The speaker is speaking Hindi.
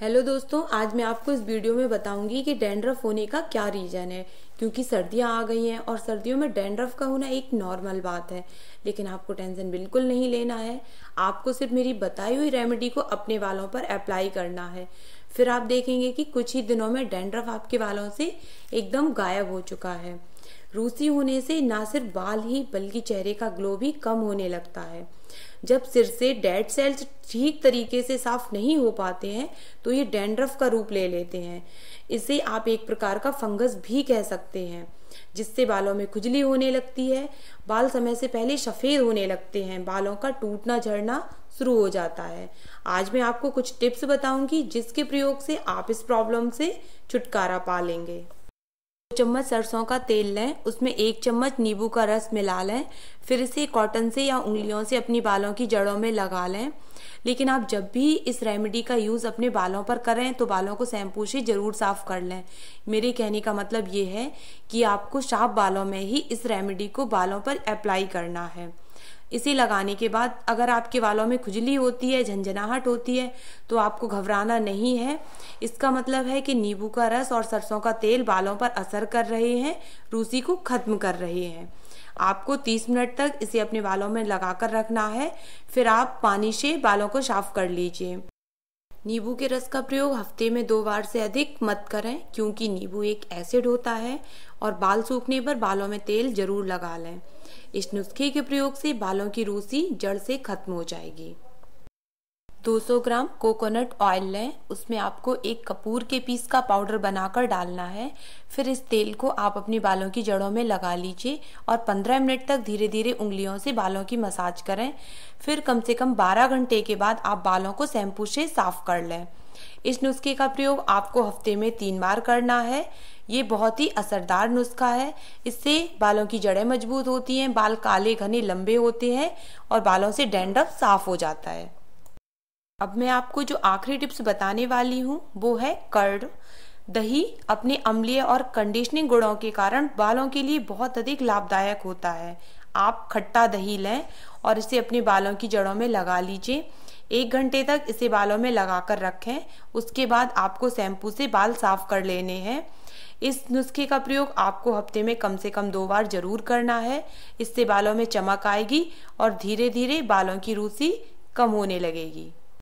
हेलो दोस्तों आज मैं आपको इस वीडियो में बताऊंगी कि डेंड्रफ होने का क्या रीज़न है क्योंकि सर्दियां आ गई हैं और सर्दियों में डेंड्रफ का होना एक नॉर्मल बात है लेकिन आपको टेंशन बिल्कुल नहीं लेना है आपको सिर्फ मेरी बताई हुई रेमेडी को अपने वालों पर अप्लाई करना है फिर आप देखेंगे कि कुछ ही दिनों में डेंड्रफ आपके वालों से एकदम गायब हो चुका है रूसी होने से ना सिर्फ बाल ही बल्कि चेहरे का ग्लो भी कम होने लगता है जब सिर से डेड सेल्स ठीक तरीके से साफ नहीं हो पाते हैं तो ये डेंड्रफ का रूप ले लेते हैं इसे आप एक प्रकार का फंगस भी कह सकते हैं जिससे बालों में खुजली होने लगती है बाल समय से पहले सफ़ेद होने लगते हैं बालों का टूटना झड़ना शुरू हो जाता है आज मैं आपको कुछ टिप्स बताऊंगी जिसके प्रयोग से आप इस प्रॉब्लम से छुटकारा पा लेंगे चम्मच सरसों का तेल लें उसमें एक चम्मच नींबू का रस मिला लें फिर इसे कॉटन से या उंगलियों से अपनी बालों की जड़ों में लगा लें लेकिन आप जब भी इस रेमेडी का यूज़ अपने बालों पर करें तो बालों को शैम्पू से ज़रूर साफ़ कर लें मेरे कहने का मतलब ये है कि आपको साफ बालों में ही इस रेमेडी को बालों पर अप्लाई करना है इसे लगाने के बाद अगर आपके बालों में खुजली होती है झंझनाहट होती है तो आपको घबराना नहीं है इसका मतलब है कि नींबू का रस और सरसों का तेल बालों पर असर कर रहे हैं रूसी को ख़त्म कर रहे हैं आपको 30 मिनट तक इसे अपने बालों में लगा कर रखना है फिर आप पानी से बालों को साफ कर लीजिए नींबू के रस का प्रयोग हफ्ते में दो बार से अधिक मत करें क्योंकि नींबू एक एसिड होता है और बाल सूखने पर बालों में तेल जरूर लगा लें इस नुस्खे के प्रयोग से बालों की रूसी जड़ से खत्म हो जाएगी 200 ग्राम कोकोनट ऑयल लें उसमें आपको एक कपूर के पीस का पाउडर बनाकर डालना है फिर इस तेल को आप अपने बालों की जड़ों में लगा लीजिए और 15 मिनट तक धीरे धीरे उंगलियों से बालों की मसाज करें फिर कम से कम 12 घंटे के बाद आप बालों को शैम्पू से साफ कर लें इस नुस्खे का प्रयोग आपको हफ्ते में तीन बार करना है ये बहुत ही असरदार नुस्खा है इससे बालों की जड़ें मजबूत होती हैं बाल काले घने लंबे होते हैं और बालों से डैंड्रफ साफ हो जाता है अब मैं आपको जो आखिरी टिप्स बताने वाली हूँ वो है कर्ड दही अपने अम्लीय और कंडीशनिंग गुणों के कारण बालों के लिए बहुत अधिक लाभदायक होता है आप खट्टा दही लें और इसे अपने बालों की जड़ों में लगा लीजिए एक घंटे तक इसे बालों में लगा कर रखें उसके बाद आपको शैम्पू से बाल साफ कर लेने हैं इस नुस्खे का प्रयोग आपको हफ्ते में कम से कम दो बार जरूर करना है इससे बालों में चमक आएगी और धीरे धीरे बालों की रूसी कम होने लगेगी